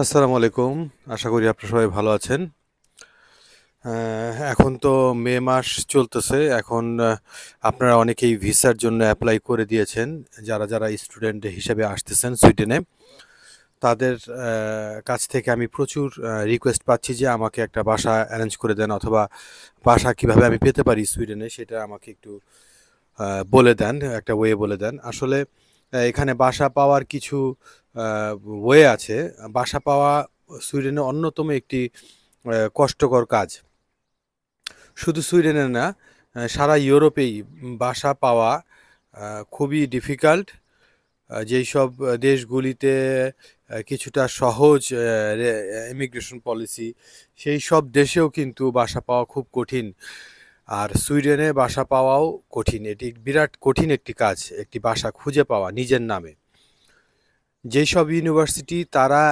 আসসালামু আলাইকুম আশা করি আপনারা সবাই ভালো আছেন এখন তো মে মাস চলতেছে এখন আপনারা অনেকেই ভিসার জন্য অ্যাপ্লাই করে দিয়েছেন যারা যারা স্টুডেন্ট হিসেবে আসতেছেন সুইডেনে তাদের কাছ থেকে আমি প্রচুর রিকোয়েস্ট পাচ্ছি যে আমাকে একটা বাসা অ্যারেঞ্জ করে দেন অথবা বাসা কিভাবে আমি পেতে পারি সুইডেনে সেটা আমাকে একটু বলে দেন একটা ওয়ে বলে দেন আসলে এখানে বাসা পাওয়ার কিছু ওয়ে আছে বাসা পাওয়া সুইডেনের অন্যতম একটি কষ্টকর কাজ শুধু সুইডেনের না সারা ইউরোপেই বাসা পাওয়া খুবই ডিফিকাল্ট যেই সব দেশগুলিতে কিছুটা সহজ ইমিগ্রেশন পলিসি সেই সব দেশেও কিন্তু বাসা পাওয়া খুব কঠিন আর সুইডেনে বাসা পাওয়াও কঠিন এটি বিরাট কঠিন একটি কাজ একটি বাসা খুঁজে পাওয়া নিজের নামে যেসব ইউনিভার্সিটি তারা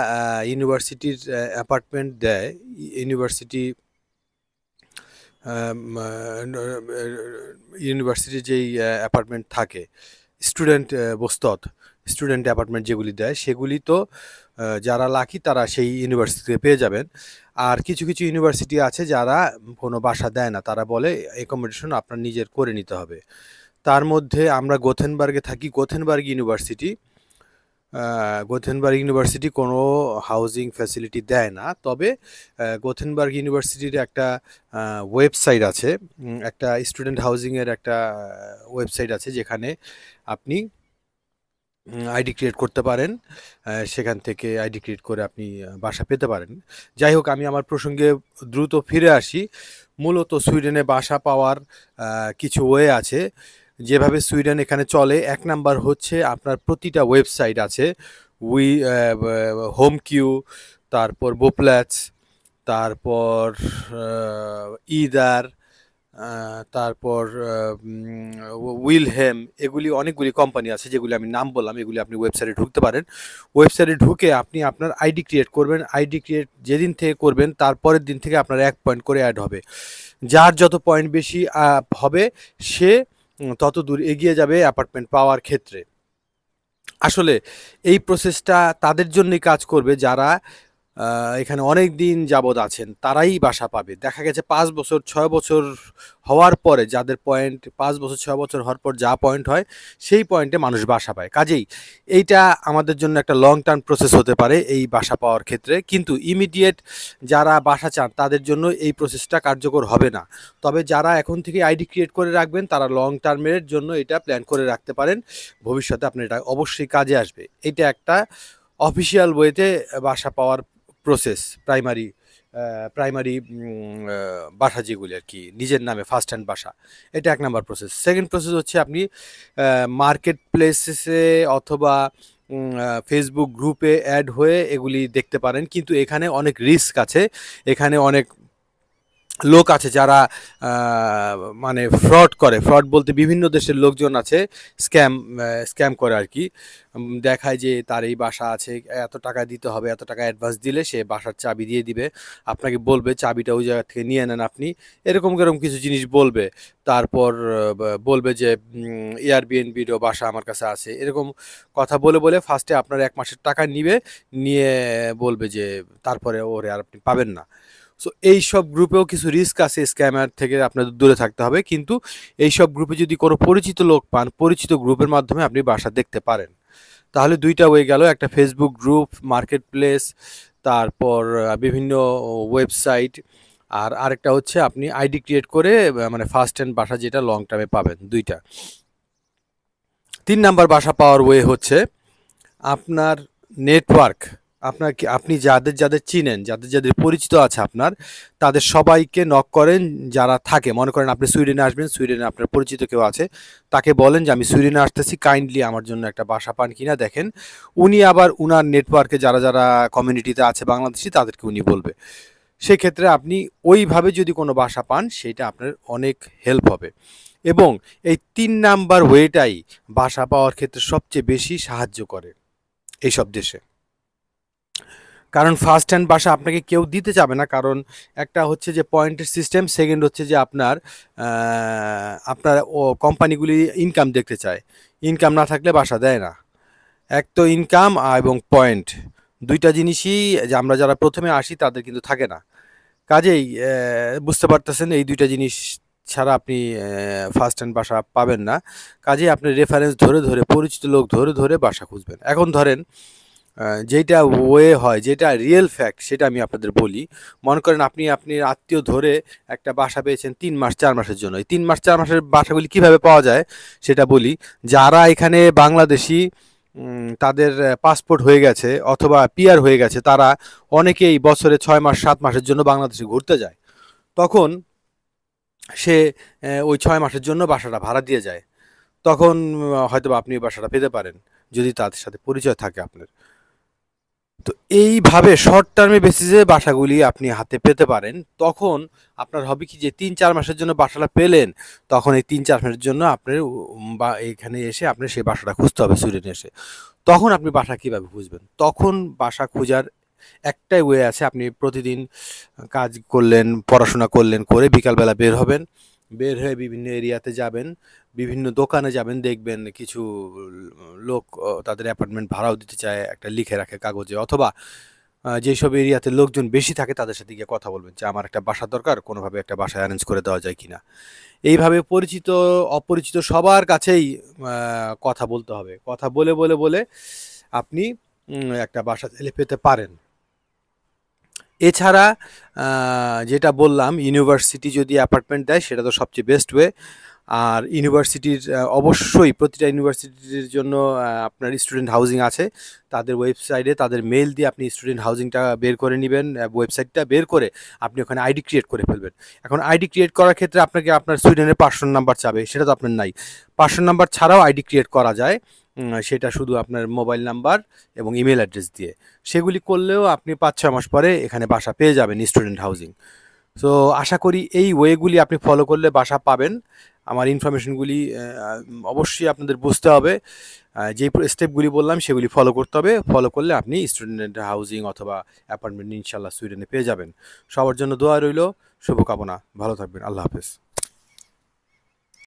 ইউনিভার্সিটির অ্যাপার্টমেন্ট দেয় ইউনিভার্সিটি ইউনিভার্সিটির যেই অ্যাপার্টমেন্ট থাকে স্টুডেন্ট বস্তত স্টুডেন্ট অ্যাপার্টমেন্ট যেগুলি দেয় সেগুলি তো যারা লাকি তারা সেই ইউনিভার্সিটিতে পেয়ে যাবেন আর কিছু কিছু ইউনিভার্সিটি আছে যারা কোনো বাসা দেয় না তারা বলে অ্যাকোমোডেশন আপনার নিজের করে নিতে হবে তার মধ্যে আমরা গোথেনবার্গে থাকি গোথেনবার্গ ইউনিভার্সিটি গোথেনবার্গ ইউনিভার্সিটি কোনো হাউজিং ফ্যাসিলিটি দেয় না তবে গোথেনবার্গ ইউনিভার্সিটির একটা ওয়েবসাইট আছে একটা স্টুডেন্ট হাউজিংয়ের একটা ওয়েবসাইট আছে যেখানে আপনি আইডি ক্রিয়েট করতে পারেন সেখান থেকে আইডি ক্রিয়েট করে আপনি বাসা পেতে পারেন যাই হোক আমি আমার প্রসঙ্গে দ্রুত ফিরে আসি মূলত সুইডেনে বাসা পাওয়ার কিছু ওয়ে আছে যেভাবে সুইডেন এখানে চলে এক নাম্বার হচ্ছে আপনার প্রতিটা ওয়েবসাইট আছে উই হোম কিউ তারপর বোপ্ল্যাচ তারপর ইদার তারপর উইলহেম এগুলি অনেকগুলি কোম্পানি আছে যেগুলি আমি নাম বললাম এগুলি আপনি ওয়েবসাইটে ঢুকতে পারেন ওয়েবসাইটে ঢুকে আপনি আপনার আইডি ক্রিয়েট করবেন আইডি ক্রিয়েট যেদিন থেকে করবেন তারপরের দিন থেকে আপনার এক পয়েন্ট করে অ্যাড হবে যার যত পয়েন্ট বেশি হবে সে তত দূর এগিয়ে যাবে অ্যাপার্টমেন্ট পাওয়ার ক্ষেত্রে আসলে এই প্রসেসটা তাদের জন্যই কাজ করবে যারা এখানে অনেক দিন যাবৎ আছেন তারাই বাসা পাবে দেখা গেছে পাঁচ বছর ছয় বছর হওয়ার পরে যাদের পয়েন্ট পাঁচ বছর ছয় বছর হওয়ার পর যা পয়েন্ট হয় সেই পয়েন্টে মানুষ বাসা পায় কাজেই এইটা আমাদের জন্য একটা লং টার্ম প্রসেস হতে পারে এই বাসা পাওয়ার ক্ষেত্রে কিন্তু ইমিডিয়েট যারা বাসা চান তাদের জন্য এই প্রসেসটা কার্যকর হবে না তবে যারা এখন থেকে আইডি ক্রিয়েট করে রাখবেন তারা লং টার্মের জন্য এটা প্ল্যান করে রাখতে পারেন ভবিষ্যতে আপনি এটা অবশ্যই কাজে আসবে এটা একটা অফিসিয়াল বইতে বাসা পাওয়ার প্রসেস প্রাইমারি প্রাইমারি বাসা যেগুলি আর কি নিজের নামে ফার্স্ট হ্যান্ড বাসা এটা এক নাম্বার প্রসেস সেকেন্ড প্রসেস হচ্ছে আপনি মার্কেট প্লেসেসে অথবা ফেসবুক গ্রুপে অ্যাড হয়ে এগুলি দেখতে পারেন কিন্তু এখানে অনেক রিস্ক আছে এখানে অনেক লোক আছে যারা মানে ফ্রড করে ফ্রড বলতে বিভিন্ন দেশের লোকজন আছে স্ক্যাম স্ক্যাম করে আর কি দেখায় যে তার এই বাসা আছে এত টাকা দিতে হবে এত টাকা অ্যাডভান্স দিলে সে বাসার চাবি দিয়ে দিবে আপনাকে বলবে চাবিটা ওই জায়গা থেকে নিয়ে নেন আপনি এরকম এরকম কিছু জিনিস বলবে তারপর বলবে যে এয়ারবিএনবিরও বাসা আমার কাছে আছে এরকম কথা বলে বলে ফার্স্টে আপনার এক মাসের টাকা নিবে নিয়ে বলবে যে তারপরে ওরে আর আপনি পাবেন না সো এই সব গ্রুপেও কিছু রিস্ক আছে স্ক্যামার থেকে আপনাদের দূরে থাকতে হবে কিন্তু এই সব গ্রুপে যদি কোনো পরিচিত লোক পান পরিচিত গ্রুপের মাধ্যমে আপনি বাসা দেখতে পারেন তাহলে দুইটা হয়ে গেল একটা ফেসবুক গ্রুপ মার্কেট প্লেস তারপর বিভিন্ন ওয়েবসাইট আর আরেকটা হচ্ছে আপনি আইডি ক্রিয়েট করে মানে ফার্স্ট হ্যান্ড বাসা যেটা লং টার্মে পাবেন দুইটা তিন নাম্বার বাসা পাওয়ার ওয়ে হচ্ছে আপনার নেটওয়ার্ক আপনার কি আপনি যাদের যাদের চিনেন যাদের যাদের পরিচিত আছে আপনার তাদের সবাইকে নক করেন যারা থাকে মনে করেন আপনি সুইডেনে আসবেন সুইডেনে আপনার পরিচিত কেউ আছে তাকে বলেন যে আমি সুইডেনে আসতেছি কাইন্ডলি আমার জন্য একটা বাসা পান কিনা দেখেন উনি আবার উনার নেটওয়ার্কে যারা যারা কমিউনিটিতে আছে বাংলাদেশি তাদেরকে উনি বলবে সেক্ষেত্রে আপনি ওইভাবে যদি কোনো বাসা পান সেটা আপনার অনেক হেল্প হবে এবং এই তিন নাম্বার ওয়েটাই বাসা পাওয়ার ক্ষেত্রে সবচেয়ে বেশি সাহায্য করে এইসব দেশে কারণ ফার্স্ট হ্যান্ড বাসা আপনাকে কেউ দিতে যাবে না কারণ একটা হচ্ছে যে পয়েন্টের সিস্টেম সেকেন্ড হচ্ছে যে আপনার আপনার ও কোম্পানিগুলি ইনকাম দেখতে চায় ইনকাম না থাকলে বাসা দেয় না এক তো ইনকাম এবং পয়েন্ট দুইটা জিনিসই যে আমরা যারা প্রথমে আসি তাদের কিন্তু থাকে না কাজেই বুঝতে পারতেছেন এই দুইটা জিনিস ছাড়া আপনি ফার্স্ট হ্যান্ড বাসা পাবেন না কাজেই আপনি রেফারেন্স ধরে ধরে পরিচিত লোক ধরে ধরে বাসা খুঁজবেন এখন ধরেন যেটা ওয়ে হয় যেটা রিয়েল ফ্যাক্ট সেটা আমি আপনাদের বলি মনে করেন আপনি আপনি আত্মীয় ধরে একটা বাসা পেয়েছেন তিন মাস চার মাসের জন্য এই তিন মাস চার মাসের বাসাগুলি কিভাবে পাওয়া যায় সেটা বলি যারা এখানে বাংলাদেশি তাদের পাসপোর্ট হয়ে গেছে অথবা পিয়ার হয়ে গেছে তারা অনেকেই বছরে ছয় মাস সাত মাসের জন্য বাংলাদেশে ঘুরতে যায় তখন সে ওই ছয় মাসের জন্য বাসাটা ভাড়া দিয়ে যায় তখন হয়তো আপনি বাসাটা পেতে পারেন যদি তাদের সাথে পরিচয় থাকে আপনার তো এইভাবে শর্ট টার্মে বেসিসে বাসাগুলি আপনি হাতে পেতে পারেন তখন আপনার হবে কি যে তিন চার মাসের জন্য বাসাটা পেলেন তখন এই তিন চার মাসের জন্য আপনার বা এখানে এসে আপনি সেই বাসাটা খুঁজতে হবে সুইডেনে এসে তখন আপনি বাসা কীভাবে খুঁজবেন তখন বাসা খোঁজার একটাই ওয়ে আছে আপনি প্রতিদিন কাজ করলেন পড়াশোনা করলেন করে বিকালবেলা বের হবেন বের হয়ে বিভিন্ন এরিয়াতে যাবেন বিভিন্ন দোকানে যাবেন দেখবেন কিছু লোক তাদের অ্যাপার্টমেন্ট ভাড়াও দিতে চায় একটা লিখে রাখে কাগজে অথবা যেসব এরিয়াতে লোকজন বেশি থাকে তাদের সাথে গিয়ে কথা বলবেন যে আমার একটা বাসা দরকার কোনোভাবে একটা বাসা অ্যারেঞ্জ করে দেওয়া যায় কি না এইভাবে পরিচিত অপরিচিত সবার কাছেই কথা বলতে হবে কথা বলে বলে বলে আপনি একটা বাসা পেতে পারেন এছাড়া যেটা বললাম ইউনিভার্সিটি যদি অ্যাপার্টমেন্ট দেয় সেটা তো সবচেয়ে বেস্ট ওয়ে আর ইউনিভার্সিটির অবশ্যই প্রতিটা ইউনিভার্সিটির জন্য আপনার স্টুডেন্ট হাউজিং আছে তাদের ওয়েবসাইটে তাদের মেল দিয়ে আপনি স্টুডেন্ট হাউজিংটা বের করে নেবেন ওয়েবসাইটটা বের করে আপনি ওখানে আইডি ক্রিয়েট করে ফেলবেন এখন আইডি ক্রিয়েট করার ক্ষেত্রে আপনাকে আপনার স্টুডেন্টের পার্সোনাল নাম্বার চাবে সেটা তো আপনার নাই পার্সোনাল নাম্বার ছাড়াও আইডি ক্রিয়েট করা যায় সেটা শুধু আপনার মোবাইল নাম্বার এবং ইমেল অ্যাড্রেস দিয়ে সেগুলি করলেও আপনি পাঁচ ছ মাস পরে এখানে বাসা পেয়ে যাবেন স্টুডেন্ট হাউজিং সো আশা করি এই ওয়েগুলি আপনি ফলো করলে বাসা পাবেন আমার ইনফরমেশনগুলি অবশ্যই আপনাদের বুঝতে হবে যে স্টেপগুলি বললাম সেগুলি ফলো করতে হবে ফলো করলে আপনি স্টুডেন্ট হাউজিং অথবা অ্যাপার্টমেন্ট ইনশাল্লাহ সুইডেনে পেয়ে যাবেন সবার জন্য দোয়া রইল শুভকামনা ভালো থাকবেন আল্লাহ হাফেজ